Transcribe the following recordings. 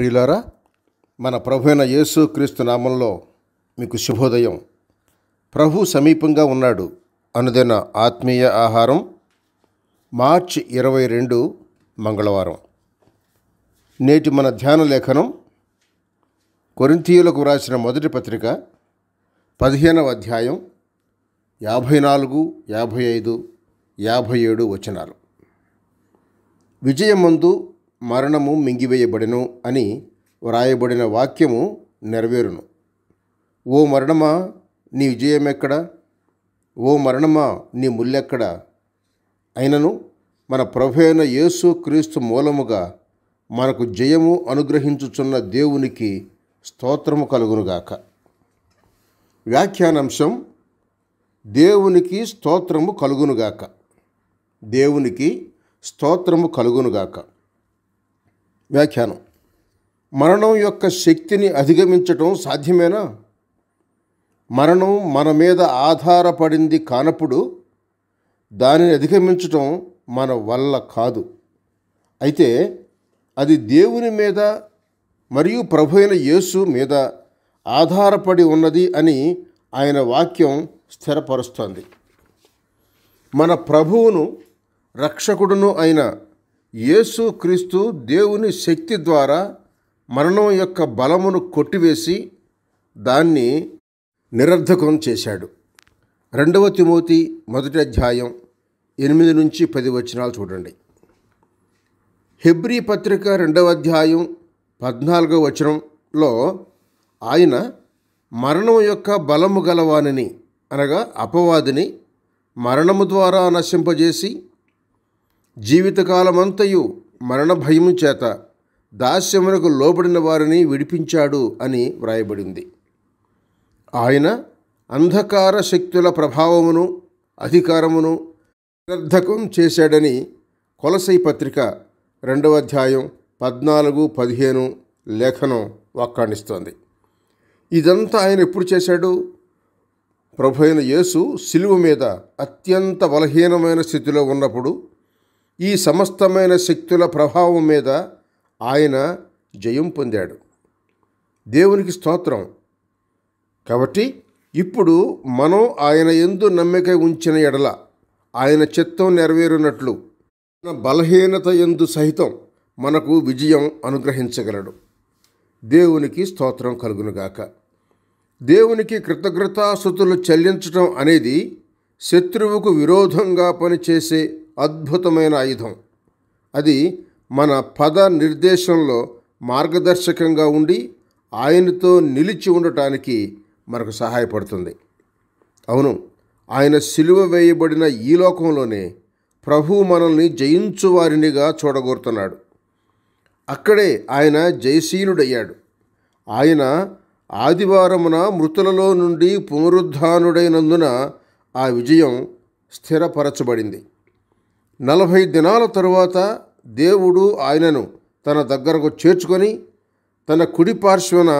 ప్రియులారా మన ప్రభువైన యేసు క్రీస్తు నామంలో మీకు శుభోదయం ప్రభు సమీపంగా ఉన్నాడు అనుదిన ఆత్మీయ ఆహారం మార్చ్ ఇరవై రెండు మంగళవారం నేటి మన ధ్యాన లేఖనం కొరింతీయులకు వ్రాసిన మొదటి పత్రిక పదిహేనవ అధ్యాయం యాభై నాలుగు యాభై ఐదు యాభై ఏడు వచనాలు ముందు మరణము మింగివేయబడెను అని వ్రాయబడిన వాక్యము నెరవేరును ఓ మరణమా నీ విజయం ఎక్కడ ఓ మరణమా నీ ముల్లెక్కడ అయినను మన ప్రభైన యేసు క్రీస్తు మూలముగా మనకు జయము అనుగ్రహించుచున్న దేవునికి స్తోత్రము కలుగునుగాక వ్యాఖ్యానాంశం దేవునికి స్తోత్రము కలుగునుగాక దేవునికి స్తోత్రము కలుగునుగాక వ్యాఖ్యానం మరణం యొక్క శక్తిని అధిగమించటం సాధ్యమేనా మరణం మన మీద ఆధారపడింది కానప్పుడు దానిని అధిగమించటం మన వల్ల కాదు అయితే అది దేవుని మీద మరియు ప్రభు అయిన యేసు మీద ఆధారపడి ఉన్నది అని ఆయన వాక్యం స్థిరపరుస్తోంది మన ప్రభువును రక్షకుడును అయిన యేసు క్రీస్తు దేవుని శక్తి ద్వారా మరణం యొక్క బలమును కొట్టివేసి దాన్ని నిరర్ధకం చేశాడు రెండవ తిమోతి మొదటి అధ్యాయం ఎనిమిది నుంచి పది వచనాలు చూడండి హెబ్రీ పత్రిక రెండవ అధ్యాయం పద్నాలుగవ వచనంలో ఆయన మరణం యొక్క బలము గలవానిని అనగా అపవాదిని మరణము ద్వారా నశింపజేసి జీవితకాలమంతయు మరణ భయము చేత దాస్యమునకు లోబడిన వారిని విడిపించాడు అని వ్రాయబడింది ఆయన అంధకార శక్తుల ప్రభావమును అధికారమును నిరర్ధకం చేశాడని కొలసై పత్రిక రెండవ అధ్యాయం పద్నాలుగు పదిహేను లేఖనం వాక్కాణిస్తోంది ఇదంతా ఆయన ఎప్పుడు చేశాడు ప్రభు అయిన యేసు సిలువ మీద అత్యంత బలహీనమైన స్థితిలో ఉన్నప్పుడు ఈ సమస్తమైన శక్తుల ప్రభావం మీద ఆయన జయం పొందాడు దేవునికి స్తోత్రం కాబట్టి ఇప్పుడు మనం ఆయన ఎందు నమ్మిక ఉంచిన ఎడల ఆయన చిత్తం నెరవేరునట్లు మన బలహీనత ఎందు సహితం మనకు విజయం అనుగ్రహించగలడు దేవునికి స్తోత్రం కలుగునుగాక దేవునికి కృతజ్ఞతాశుతులు చెల్లించటం అనేది శత్రువుకు విరోధంగా పనిచేసే అద్భుతమైన ఆయుధం అది మన పద నిర్దేశంలో మార్గదర్శకంగా ఉండి ఆయనతో నిలిచి ఉండటానికి మనకు సహాయపడుతుంది అవును ఆయన సిలువ వేయబడిన ఈ లోకంలోనే ప్రభు మనల్ని జయించువారినిగా చూడగోరుతున్నాడు అక్కడే ఆయన జయశీలుడయ్యాడు ఆయన ఆదివారమున మృతులలో నుండి పునరుద్ధానుడైనందున ఆ విజయం స్థిరపరచబడింది నలభై దినాల తరువాత దేవుడు ఆయనను తన దగ్గరకు చేర్చుకొని తన కుడి పార్శ్వన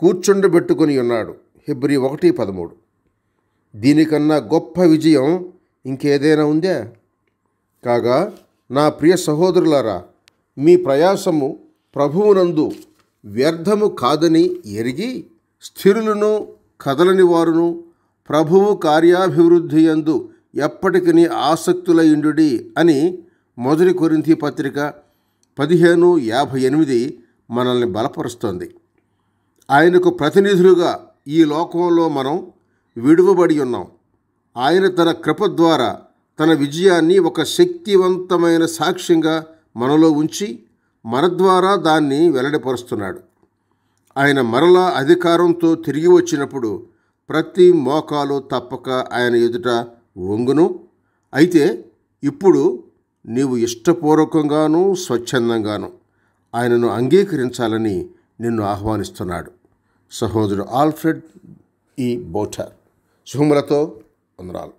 కూర్చుండబెట్టుకుని ఉన్నాడు ఫిబ్రి ఒకటి పదమూడు దీనికన్నా గొప్ప విజయం ఇంకేదైనా ఉందా కాగా నా ప్రియ సహోదరులారా మీ ప్రయాసము ప్రభువునందు వ్యర్థము కాదని ఎరిగి స్థిరులను కదలని వారును ప్రభువు కార్యాభివృద్ధి ఎందు నీ ఆసక్తుల ఇండుడి అని మొదటి కొరింతి పత్రిక పదిహేను యాభై ఎనిమిది మనల్ని బలపరుస్తుంది ఆయనకు ప్రతినిధులుగా ఈ లోకంలో మనం విడువబడి ఉన్నాం ఆయన తన కృప ద్వారా తన విజయాన్ని ఒక శక్తివంతమైన సాక్ష్యంగా మనలో ఉంచి మన ద్వారా దాన్ని వెల్లడిపరుస్తున్నాడు ఆయన మరలా అధికారంతో తిరిగి వచ్చినప్పుడు ప్రతి మోకాలు తప్పక ఆయన ఎదుట వంగును అయితే ఇప్పుడు నీవు ఇష్టపూర్వకంగాను స్వచ్ఛందంగాను ఆయనను అంగీకరించాలని నిన్ను ఆహ్వానిస్తున్నాడు సహోదరుడు ఆల్ఫ్రెడ్ ఈ బోటర్ శుభములతో అందరాలు